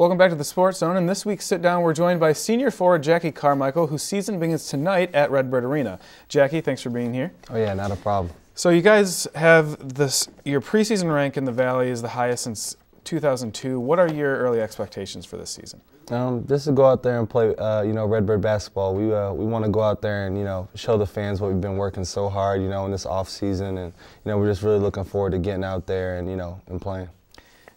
Welcome back to the Sports Zone. In this week's sit down, we're joined by senior forward Jackie Carmichael, whose season begins tonight at Redbird Arena. Jackie, thanks for being here. Oh yeah, not a problem. So you guys have this your preseason rank in the Valley is the highest since 2002. What are your early expectations for this season? Um, just to go out there and play, uh, you know, Redbird basketball. We uh, we want to go out there and you know show the fans what we've been working so hard, you know, in this off season, and you know we're just really looking forward to getting out there and you know and playing.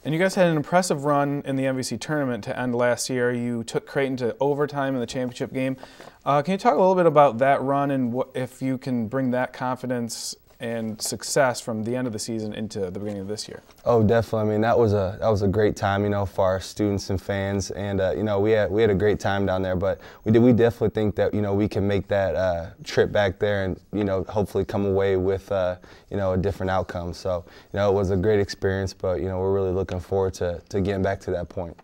And you guys had an impressive run in the MVC tournament to end last year. You took Creighton to overtime in the championship game. Uh, can you talk a little bit about that run and what, if you can bring that confidence and success from the end of the season into the beginning of this year? Oh, definitely. I mean, that was a that was a great time, you know, for our students and fans, and uh, you know, we had we had a great time down there. But we did we definitely think that you know we can make that uh, trip back there, and you know, hopefully come away with uh, you know a different outcome. So you know, it was a great experience, but you know, we're really looking forward to to getting back to that point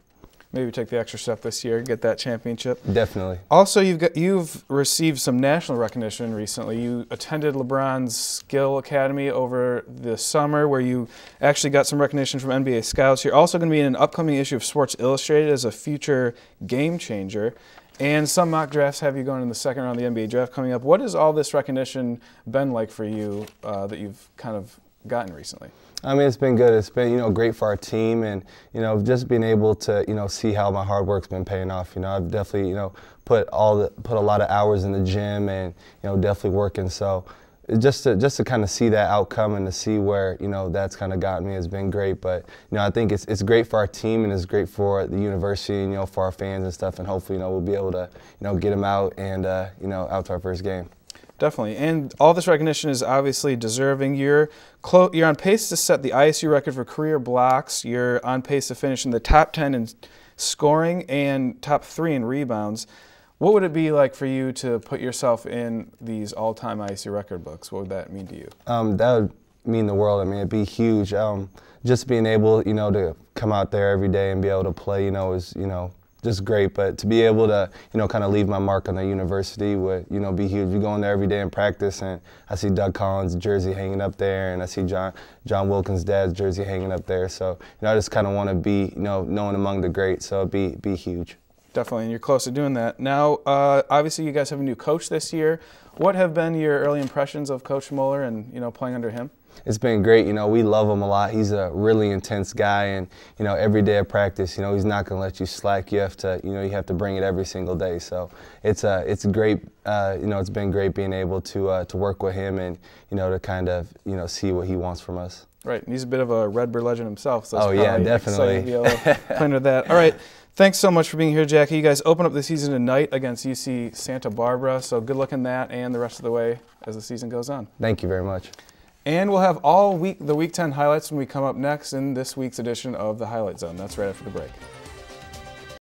maybe take the extra step this year, get that championship. Definitely. Also, you've got you've received some national recognition recently. You attended LeBron's Skill Academy over the summer, where you actually got some recognition from NBA scouts. You're also going to be in an upcoming issue of Sports Illustrated as a future game changer. And some mock drafts have you going in the second round of the NBA draft coming up. What has all this recognition been like for you uh, that you've kind of gotten recently? I mean, it's been good. It's been, you know, great for our team and, you know, just being able to, you know, see how my hard work's been paying off. You know, I've definitely, you know, put all the, put a lot of hours in the gym and, you know, definitely working. So just to, just to kind of see that outcome and to see where, you know, that's kind of gotten me has been great. But, you know, I think it's, it's great for our team and it's great for the university and, you know, for our fans and stuff. And hopefully, you know, we'll be able to, you know, get them out and, uh, you know, out to our first game. Definitely. And all this recognition is obviously deserving. You're, you're on pace to set the ISU record for career blocks. You're on pace to finish in the top 10 in scoring and top three in rebounds. What would it be like for you to put yourself in these all time ISU record books? What would that mean to you? Um, that would mean the world. I mean, it'd be huge. Um, just being able, you know, to come out there every day and be able to play, you know, is, you know, just great. But to be able to, you know, kind of leave my mark on the university would, you know, be huge. You go in there every day and practice, and I see Doug Collins' jersey hanging up there, and I see John John Wilkins' dad's jersey hanging up there. So, you know, I just kind of want to be, you know, known among the greats. So it'd be be huge. Definitely, and you're close to doing that. Now, uh, obviously, you guys have a new coach this year. What have been your early impressions of Coach Moeller and, you know, playing under him? it's been great. You know, we love him a lot. He's a really intense guy, and you know, every day of practice, you know, he's not going to let you slack. You have to, you know, you have to bring it every single day. So it's a, uh, it's great. Uh, you know, it's been great being able to uh, to work with him and you know to kind of you know see what he wants from us. Right, and he's a bit of a Redbird legend himself. So oh yeah, definitely. Kind of that. All right. Thanks so much for being here, Jackie. You guys open up the season tonight against UC Santa Barbara, so good luck in that and the rest of the way as the season goes on. Thank you very much. And we'll have all week the Week 10 highlights when we come up next in this week's edition of the Highlight Zone. That's right after the break.